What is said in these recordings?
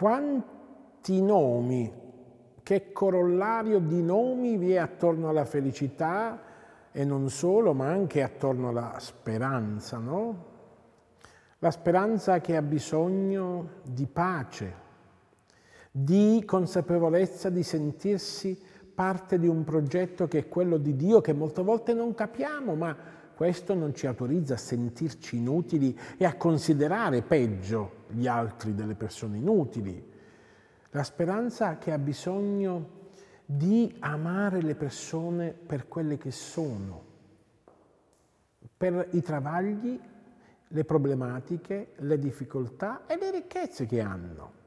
Quanti nomi, che corollario di nomi vi è attorno alla felicità e non solo, ma anche attorno alla speranza, no? La speranza che ha bisogno di pace, di consapevolezza di sentirsi parte di un progetto che è quello di Dio, che molte volte non capiamo, ma questo non ci autorizza a sentirci inutili e a considerare peggio gli altri delle persone inutili, la speranza che ha bisogno di amare le persone per quelle che sono, per i travagli, le problematiche, le difficoltà e le ricchezze che hanno.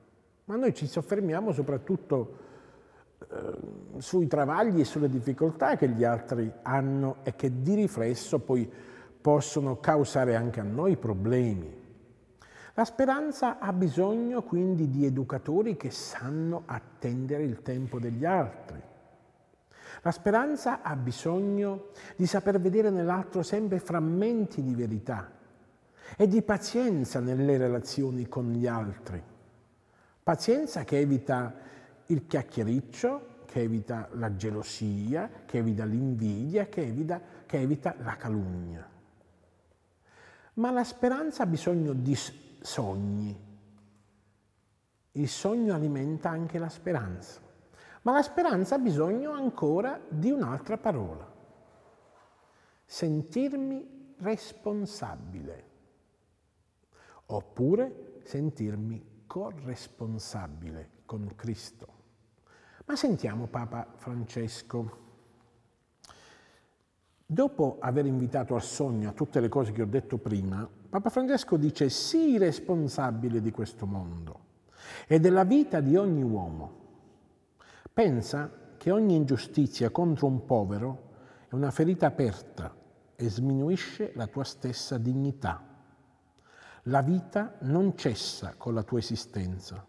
Ma noi ci soffermiamo soprattutto eh, sui travagli e sulle difficoltà che gli altri hanno e che di riflesso poi possono causare anche a noi problemi. La speranza ha bisogno quindi di educatori che sanno attendere il tempo degli altri. La speranza ha bisogno di saper vedere nell'altro sempre frammenti di verità e di pazienza nelle relazioni con gli altri. Pazienza che evita il chiacchiericcio, che evita la gelosia, che evita l'invidia, che evita, che evita la calunnia. Ma la speranza ha bisogno di sogni. Il sogno alimenta anche la speranza, ma la speranza ha bisogno ancora di un'altra parola. Sentirmi responsabile, oppure sentirmi corresponsabile con Cristo. Ma sentiamo Papa Francesco. Dopo aver invitato al sogno a tutte le cose che ho detto prima, Papa Francesco dice sii responsabile di questo mondo e della vita di ogni uomo. Pensa che ogni ingiustizia contro un povero è una ferita aperta e sminuisce la tua stessa dignità. La vita non cessa con la tua esistenza.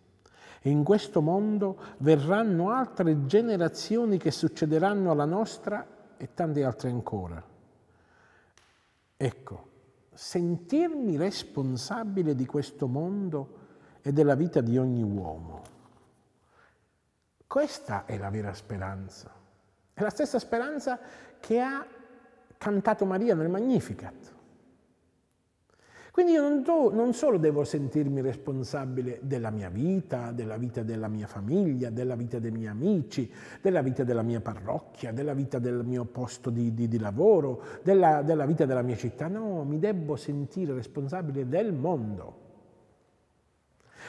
E in questo mondo verranno altre generazioni che succederanno alla nostra e tante altre ancora. Ecco, sentirmi responsabile di questo mondo e della vita di ogni uomo. Questa è la vera speranza. È la stessa speranza che ha cantato Maria nel Magnificat. Quindi io non, do, non solo devo sentirmi responsabile della mia vita, della vita della mia famiglia, della vita dei miei amici, della vita della mia parrocchia, della vita del mio posto di, di, di lavoro, della, della vita della mia città, no, mi devo sentire responsabile del mondo.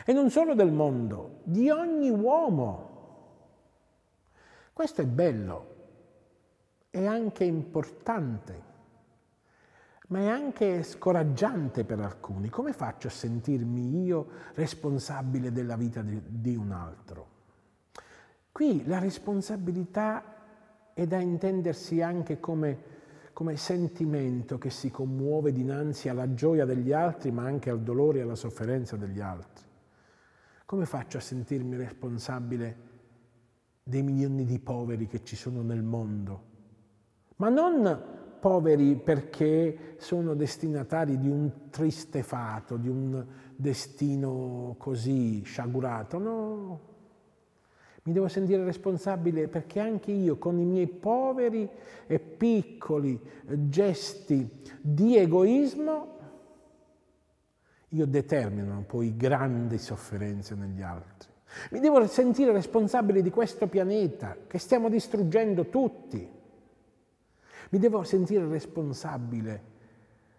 E non solo del mondo, di ogni uomo. Questo è bello, è anche importante ma è anche scoraggiante per alcuni. Come faccio a sentirmi io responsabile della vita di, un altro? Qui la responsabilità è da intendersi anche come come sentimento che si commuove dinanzi alla gioia degli altri, ma anche al dolore e alla sofferenza degli altri. Come faccio a sentirmi responsabile dei milioni di poveri che ci sono nel mondo? Ma non poveri perché sono destinatari di un triste fato, di un destino così sciagurato. No, mi devo sentire responsabile perché anche io con i miei poveri e piccoli gesti di egoismo io determino poi grandi sofferenze negli altri. Mi devo sentire responsabile di questo pianeta che stiamo distruggendo tutti. Mi devo sentire responsabile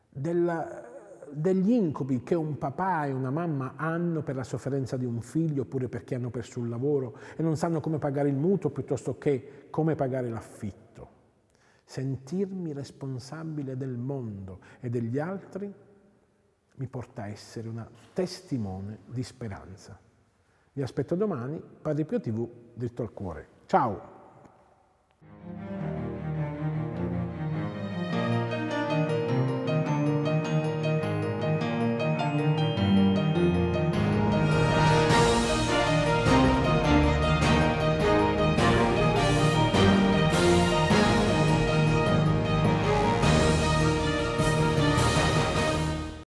della, degli incubi che un papà e una mamma hanno per la sofferenza di un figlio oppure perché hanno perso il lavoro e non sanno come pagare il mutuo piuttosto che come pagare l'affitto. Sentirmi responsabile del mondo e degli altri mi porta a essere una testimone di speranza. Vi aspetto domani, Padre Pio TV, dritto al cuore. Ciao!